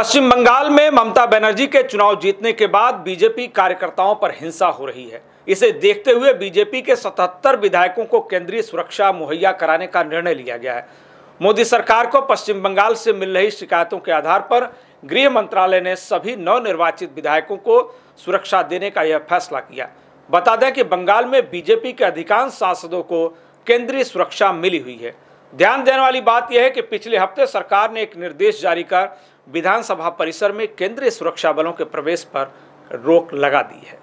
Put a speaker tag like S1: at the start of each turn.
S1: पश्चिम बंगाल में ममता बनर्जी के चुनाव जीतने के बाद बीजेपी कार्यकर्ताओं पर हिंसा हो रही है इसे देखते हुए बीजेपी के 77 विधायकों को केंद्रीय सुरक्षा मुहैया कराने का निर्णय लिया गया है मोदी सरकार को पश्चिम बंगाल से मिल रही शिकायतों के आधार पर गृह मंत्रालय ने सभी नवनिर्वाचित विधायकों को सुरक्षा देने का यह फैसला किया बता दें कि बंगाल में बीजेपी के अधिकांश सांसदों को केंद्रीय सुरक्षा मिली हुई है ध्यान देने वाली बात यह है कि पिछले हफ्ते सरकार ने एक निर्देश जारी कर विधानसभा परिसर में केंद्रीय सुरक्षा बलों के प्रवेश पर रोक लगा दी है